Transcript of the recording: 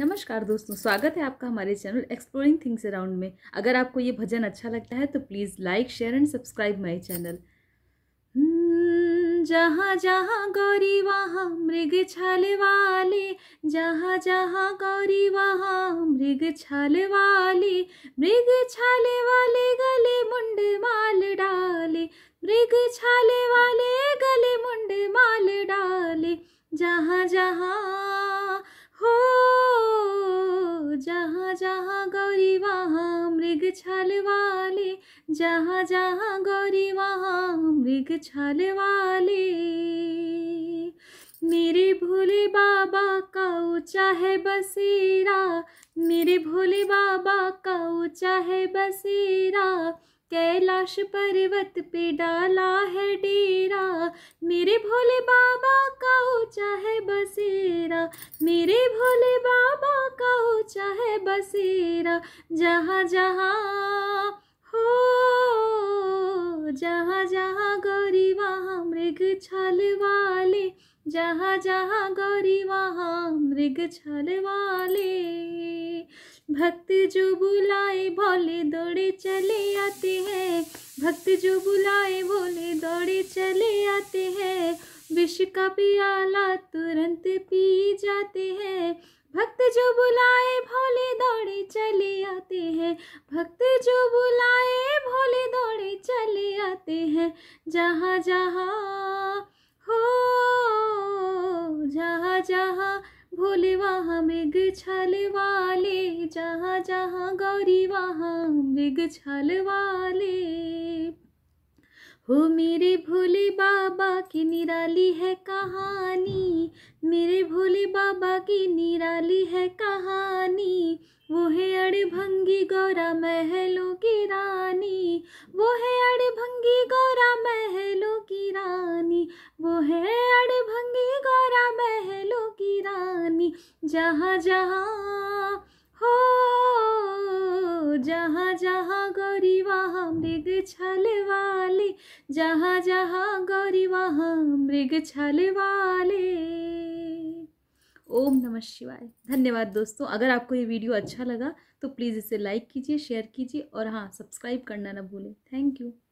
नमस्कार दोस्तों स्वागत है आपका हमारे चैनल एक्सप्लोरिंग थिंग्स अराउंड में अगर आपको ये भजन अच्छा लगता है तो please like share and subscribe my channel जहाँ जहाँ गौरी वहाँ मृग छाल वाले जहाँ जहाँ गौरी वहाँ मृग छाल वाले मृग छाल वाले गले मुंड माल डाले मृग छाल वाले गले मुंड माल डाले जहाँ जहाँ मृग वाले जहाँ जहाँ गौरी वहाँ मृग छाल वाले मेरे भोले बाबा का ऊंचा है बसेरा मेरे भोले बाबा का ऊंचा है बसेरा कैलाश पर्वत पे डाला है डेरा मेरे भोले बाबा का ऊंचा है बसेरा मेरे भोले बाबा पहुँचा है बसेरा जहाँ जहाँ हो जहाँ जहाँ गौरी वहाँ मृग छल वाले जहाँ जहाँ गौरी वहाँ मृग छल वाले भक्त जो बुलाए भोले दौड़े चले आते हैं भक्त जो बुलाए भोले दौड़े चले आते हैं विष का पियाला तुरंत पी जाते हैं भक्त जो बुलाए भोले दौड़े चले आते हैं भक्त जो बुलाए भोले दौड़े चले आते हैं जहाँ जहाँ हो जहाँ जहाँ भोले वहाँ मृग छल वाले जहाँ जहाँ गौरी वहाँ मृग छल वाले हो मेरे भोले बाबा की निराली है कहानी मेरे भोले बाबा की निराली है कहानी वो है अड़भंगी गौरा महलों की रानी वो है अड़भंगी गौरा महलों की रानी वो है अड़भंगी गौरा महलों की रानी जहाँ जहाँ जहाँ जहाँ गौरी वहाँ मृग छल वाले जहाँ जहाँ गौरी वहाँ मृग छल वाले ओम नमः शिवाय धन्यवाद दोस्तों अगर आपको ये वीडियो अच्छा लगा तो प्लीज़ इसे लाइक कीजिए शेयर कीजिए और हाँ सब्सक्राइब करना ना भूलें थैंक यू